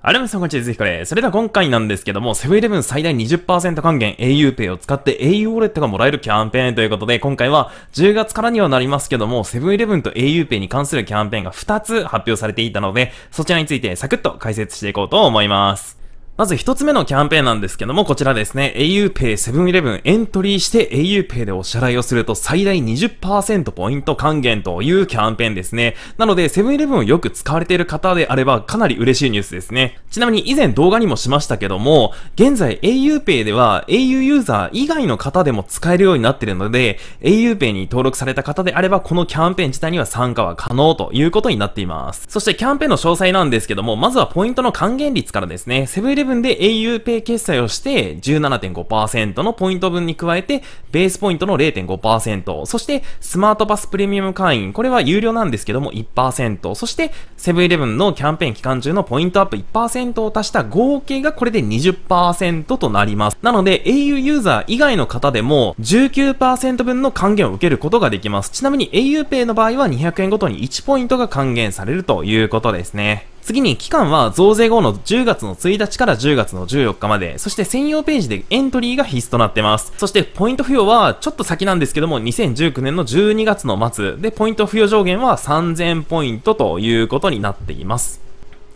あれもさんこんにちは、ぜひこれ。それでは今回なんですけども、セブンイレブン最大20%還元 auPay を使って au ウォレットがもらえるキャンペーンということで、今回は10月からにはなりますけども、セブンイレブンと auPay に関するキャンペーンが2つ発表されていたので、そちらについてサクッと解説していこうと思います。まず一つ目のキャンペーンなんですけども、こちらですね、auPay セブンイレブンエントリーして auPay でお支払いをすると最大20%ポイント還元というキャンペーンですね。なので、セブンイレブンをよく使われている方であればかなり嬉しいニュースですね。ちなみに以前動画にもしましたけども、現在 auPay では au ユーザー以外の方でも使えるようになっているので、auPay に登録された方であればこのキャンペーン自体には参加は可能ということになっています。そしてキャンペーンの詳細なんですけども、まずはポイントの還元率からですね、セブンイレブン分で auPay 決済をして17.5%のポイント分に加えて、ベースポイントの0.5%、そしてスマートパスプレミアム会員、これは有料なんですけども1%、そしてセブンイレブンのキャンペーン期間中のポイントアップ1%を足した合計がこれで20%となります。なので au ユーザー以外の方でも19%分の還元を受けることができます。ちなみに auPay の場合は200円ごとに1ポイントが還元されるということですね。次に期間は増税後の10月の1日から10月の14日まで、そして専用ページでエントリーが必須となってます。そしてポイント付与はちょっと先なんですけども、2019年の12月の末で、ポイント付与上限は3000ポイントということになっています。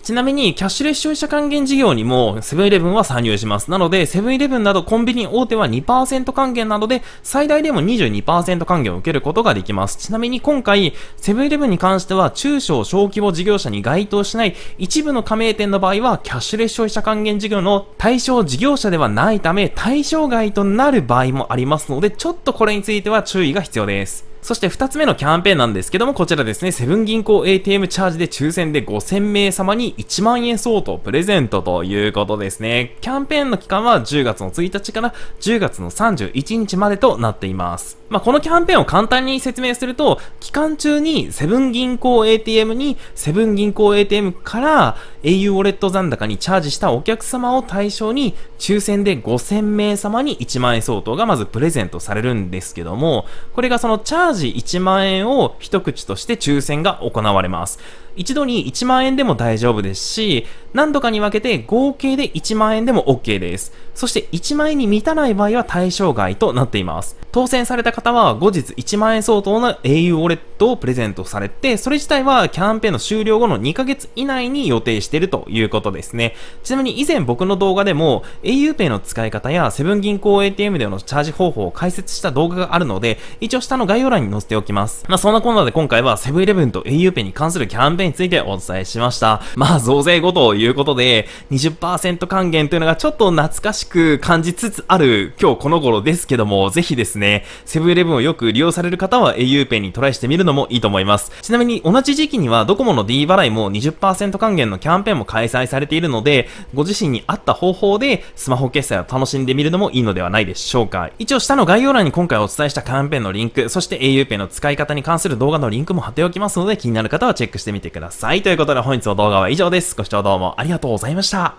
ちなみに、キャッシュレス消費者還元事業にも、セブンイレブンは参入します。なので、セブンイレブンなどコンビニ大手は2%還元なので、最大でも22%還元を受けることができます。ちなみに今回、セブンイレブンに関しては、中小小規模事業者に該当しない一部の加盟店の場合は、キャッシュレス消費者還元事業の対象事業者ではないため、対象外となる場合もありますので、ちょっとこれについては注意が必要です。そして2つ目のキャンペーンなんですけども、こちらですね、セブン銀行 ATM チャージで抽選で5000名様に1万円相当プレゼントということですね。キャンペーンの期間は10月の1日から10月の31日までとなっています。まあ、このキャンペーンを簡単に説明すると、期間中にセブン銀行 ATM に、セブン銀行 ATM から au ウォレット残高にチャージしたお客様を対象に、抽選で5000名様に1万円相当がまずプレゼントされるんですけども、これがそのチャージ1万円を一口として抽選が行われます。一度に1万円でも大丈夫ですし、何度かに分けて合計で1万円でも OK です。そして1万円に満たない場合は対象外となっています。当選された方は後日1万円相当の au ウォレットをプレゼントされて、それ自体はキャンペーンの終了後の2ヶ月以内に予定しているということですね。ちなみに以前僕の動画でも auPay の使い方やセブン銀行 ATM でのチャージ方法を解説した動画があるので、一応下の概要欄に載せておきます。まあそんなこんなで今回はセブンイレブンと auPay に関するキャンペーンについてお伝えしました。まあ増税後ということで20%還元というのがちょっと懐かしく感じつつある今日この頃ですけども、ぜひですねね。セブンイレブンをよく利用される方は auPay にトライしてみるのもいいと思います。ちなみに同じ時期にはドコモの D 払いも20%還元のキャンペーンも開催されているので、ご自身に合った方法でスマホ決済を楽しんでみるのもいいのではないでしょうか。一応下の概要欄に今回お伝えしたキャンペーンのリンク、そして auPay の使い方に関する動画のリンクも貼っておきますので気になる方はチェックしてみてください。ということで本日の動画は以上です。ご視聴どうもありがとうございました。